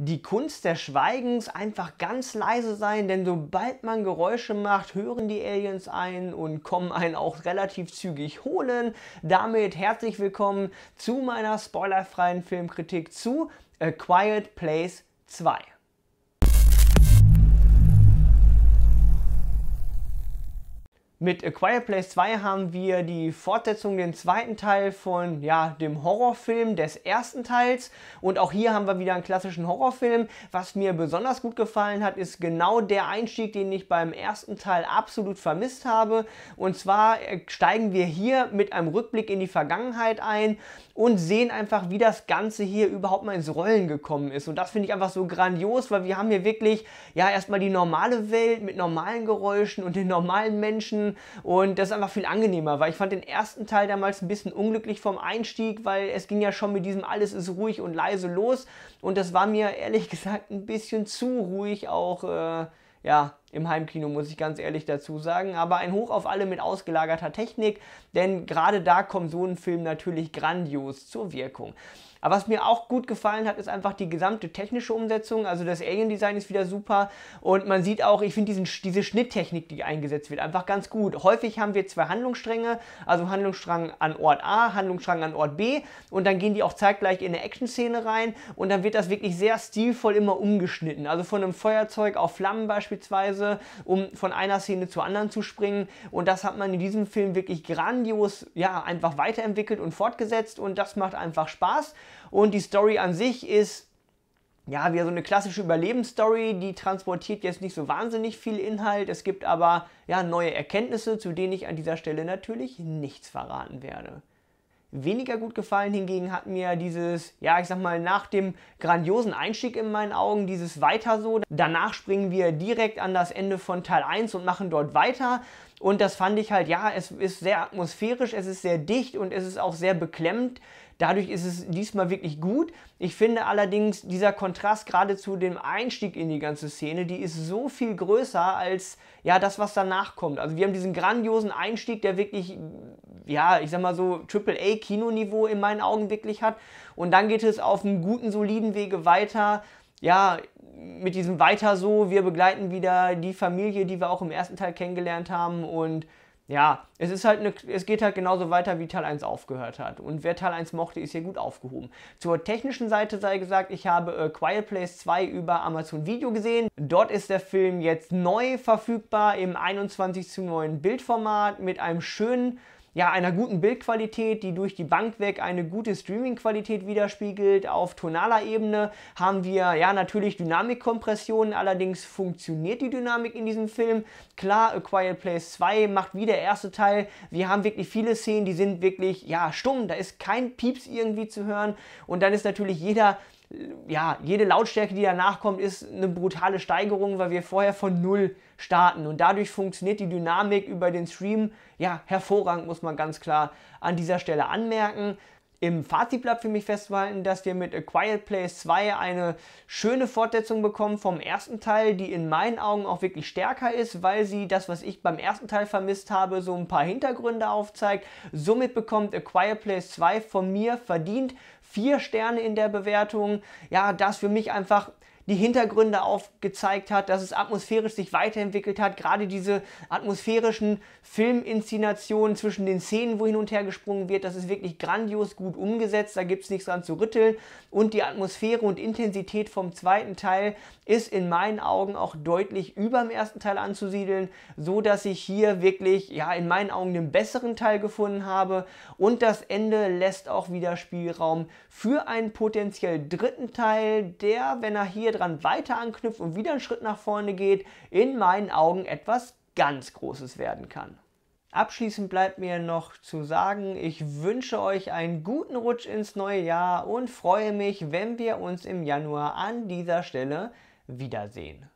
die Kunst des Schweigens einfach ganz leise sein, denn sobald man Geräusche macht, hören die Aliens ein und kommen einen auch relativ zügig holen. Damit herzlich willkommen zu meiner spoilerfreien Filmkritik zu A Quiet Place 2. Mit A Quiet Place 2 haben wir die Fortsetzung, den zweiten Teil von ja, dem Horrorfilm des ersten Teils. Und auch hier haben wir wieder einen klassischen Horrorfilm. Was mir besonders gut gefallen hat, ist genau der Einstieg, den ich beim ersten Teil absolut vermisst habe. Und zwar äh, steigen wir hier mit einem Rückblick in die Vergangenheit ein und sehen einfach, wie das Ganze hier überhaupt mal ins Rollen gekommen ist. Und das finde ich einfach so grandios, weil wir haben hier wirklich ja erstmal die normale Welt mit normalen Geräuschen und den normalen Menschen Seiten und das ist einfach viel angenehmer, weil ich fand den ersten Teil damals ein bisschen unglücklich vom Einstieg, weil es ging ja schon mit diesem alles ist ruhig und leise los und das war mir ehrlich gesagt ein bisschen zu ruhig auch, äh, ja, im Heimkino, muss ich ganz ehrlich dazu sagen. Aber ein Hoch auf alle mit ausgelagerter Technik, denn gerade da kommt so ein Film natürlich grandios zur Wirkung. Aber was mir auch gut gefallen hat, ist einfach die gesamte technische Umsetzung. Also das Alien-Design ist wieder super und man sieht auch, ich finde diese Schnitttechnik, die eingesetzt wird, einfach ganz gut. Häufig haben wir zwei Handlungsstränge, also Handlungsstrang an Ort A, Handlungsstrang an Ort B und dann gehen die auch zeitgleich in eine Action-Szene rein und dann wird das wirklich sehr stilvoll immer umgeschnitten. Also von einem Feuerzeug auf Flammen beispielsweise Weise, um von einer Szene zur anderen zu springen. Und das hat man in diesem Film wirklich grandios, ja, einfach weiterentwickelt und fortgesetzt. Und das macht einfach Spaß. Und die Story an sich ist ja, wieder so eine klassische Überlebensstory, die transportiert jetzt nicht so wahnsinnig viel Inhalt. Es gibt aber ja neue Erkenntnisse, zu denen ich an dieser Stelle natürlich nichts verraten werde. Weniger gut gefallen hingegen hat mir dieses, ja, ich sag mal, nach dem grandiosen Einstieg in meinen Augen, dieses Weiter so. Danach springen wir direkt an das Ende von Teil 1 und machen dort weiter. Und das fand ich halt, ja, es ist sehr atmosphärisch, es ist sehr dicht und es ist auch sehr beklemmt. Dadurch ist es diesmal wirklich gut. Ich finde allerdings, dieser Kontrast gerade zu dem Einstieg in die ganze Szene, die ist so viel größer als ja das, was danach kommt. Also wir haben diesen grandiosen Einstieg, der wirklich ja, ich sag mal so AAA-Kinoniveau in meinen Augen wirklich hat. Und dann geht es auf einem guten, soliden Wege weiter. Ja, mit diesem Weiter so, wir begleiten wieder die Familie, die wir auch im ersten Teil kennengelernt haben und ja, es ist halt eine, es geht halt genauso weiter, wie Teil 1 aufgehört hat. Und wer Teil 1 mochte, ist hier gut aufgehoben. Zur technischen Seite sei gesagt, ich habe äh, Quiet Place 2 über Amazon Video gesehen. Dort ist der Film jetzt neu verfügbar im 21 zu 9 Bildformat mit einem schönen ja, einer guten Bildqualität, die durch die Bank weg eine gute Streaming-Qualität widerspiegelt. Auf tonaler Ebene haben wir ja natürlich Dynamikkompressionen, allerdings funktioniert die Dynamik in diesem Film. Klar, A Quiet Place 2 macht wie der erste Teil. Wir haben wirklich viele Szenen, die sind wirklich ja stumm, da ist kein Pieps irgendwie zu hören und dann ist natürlich jeder ja, jede Lautstärke, die danach kommt, ist eine brutale Steigerung, weil wir vorher von Null starten. Und dadurch funktioniert die Dynamik über den Stream ja hervorragend, muss man ganz klar an dieser Stelle anmerken. Im Fazit bleibt für mich festzuhalten, dass wir mit A Quiet Place 2 eine schöne Fortsetzung bekommen vom ersten Teil, die in meinen Augen auch wirklich stärker ist, weil sie das, was ich beim ersten Teil vermisst habe, so ein paar Hintergründe aufzeigt. Somit bekommt A Quiet Place 2 von mir verdient vier Sterne in der Bewertung. Ja, das für mich einfach die Hintergründe aufgezeigt hat, dass es atmosphärisch sich weiterentwickelt hat. Gerade diese atmosphärischen Filminszenationen zwischen den Szenen, wo hin und her gesprungen wird, das ist wirklich grandios gut umgesetzt. Da gibt es nichts dran zu rütteln. Und die Atmosphäre und Intensität vom zweiten Teil ist in meinen Augen auch deutlich über dem ersten Teil anzusiedeln, so dass ich hier wirklich, ja, in meinen Augen den besseren Teil gefunden habe. Und das Ende lässt auch wieder Spielraum für einen potenziell dritten Teil, der, wenn er hier dran weiter anknüpft und wieder einen Schritt nach vorne geht, in meinen Augen etwas ganz Großes werden kann. Abschließend bleibt mir noch zu sagen, ich wünsche euch einen guten Rutsch ins neue Jahr und freue mich, wenn wir uns im Januar an dieser Stelle wiedersehen.